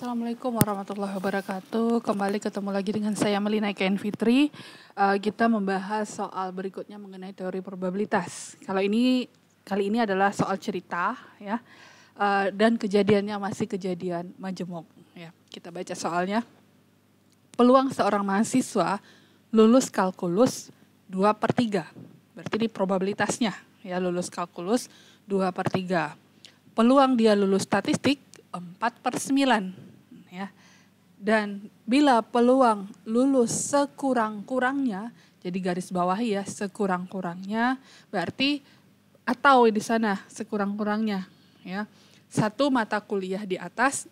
Assalamualaikum warahmatullahi wabarakatuh. Kembali ketemu lagi dengan saya Melina Ken Fitri. Uh, kita membahas soal berikutnya mengenai teori probabilitas. Kalau ini kali ini adalah soal cerita ya. Uh, dan kejadiannya masih kejadian majemuk ya. Kita baca soalnya. Peluang seorang mahasiswa lulus kalkulus 2 per 3. Berarti ini probabilitasnya ya lulus kalkulus 2 per 3. Peluang dia lulus statistik 4 per 9 dan bila peluang lulus sekurang-kurangnya, jadi garis bawah ya, sekurang-kurangnya, berarti atau di sana sekurang-kurangnya ya. Satu mata kuliah di atas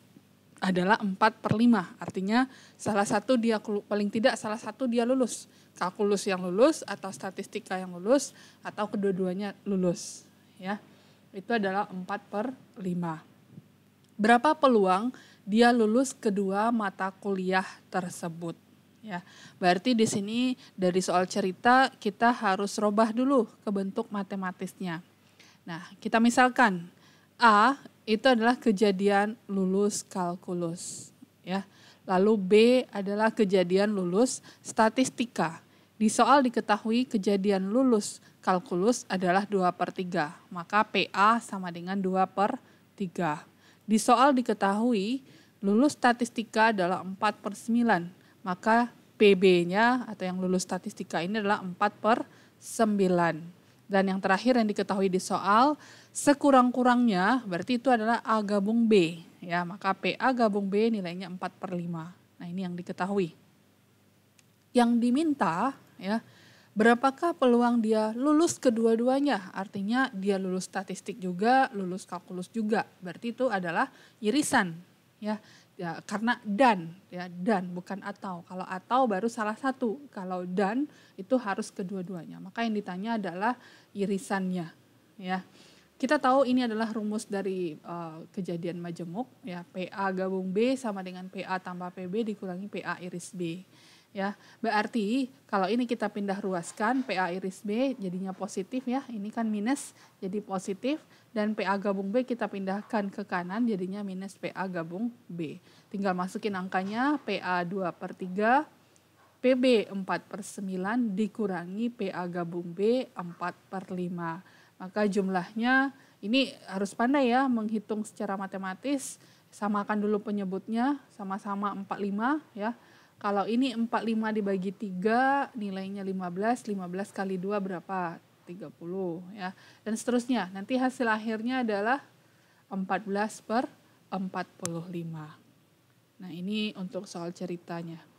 adalah 4 per 5. Artinya salah satu dia paling tidak salah satu dia lulus. Kalkulus yang lulus atau statistika yang lulus atau kedua-duanya lulus ya. Itu adalah 4 per 5 berapa peluang dia lulus kedua mata kuliah tersebut. Ya, berarti di sini dari soal cerita kita harus robah dulu ke bentuk matematisnya. Nah, kita misalkan A itu adalah kejadian lulus kalkulus, ya. Lalu B adalah kejadian lulus statistika. Di soal diketahui kejadian lulus kalkulus adalah dua per tiga. Maka PA sama dengan dua per tiga. Di soal diketahui lulus statistika adalah 4 per 9, maka PB-nya atau yang lulus statistika ini adalah 4 per 9. Dan yang terakhir yang diketahui di soal, sekurang-kurangnya berarti itu adalah A gabung B. ya Maka PA gabung B nilainya 4 per 5. Nah ini yang diketahui. Yang diminta ya berapakah peluang dia lulus kedua-duanya? Artinya dia lulus statistik juga, lulus kalkulus juga. Berarti itu adalah irisan ya. Ya, karena dan ya dan bukan atau. Kalau atau baru salah satu. Kalau dan itu harus kedua-duanya. Maka yang ditanya adalah irisannya ya. Kita tahu ini adalah rumus dari uh, kejadian majemuk ya PA gabung B sama dengan PA tambah PB dikurangi PA iris B ya. Berarti kalau ini kita pindah ruaskan PA iris B jadinya positif ya. Ini kan minus jadi positif dan PA gabung B kita pindahkan ke kanan jadinya minus PA gabung B. Tinggal masukin angkanya PA 2 per 3 PB 4 per 9 dikurangi PA gabung B 4 per 5. Maka jumlahnya ini harus pandai ya menghitung secara matematis. Samakan dulu penyebutnya sama-sama 45 ya kalau ini 45 dibagi 3, nilainya 15, 15 kali 2 berapa? 30 ya. Dan seterusnya. Nanti hasil akhirnya adalah 14 per 45. Nah, ini untuk soal ceritanya.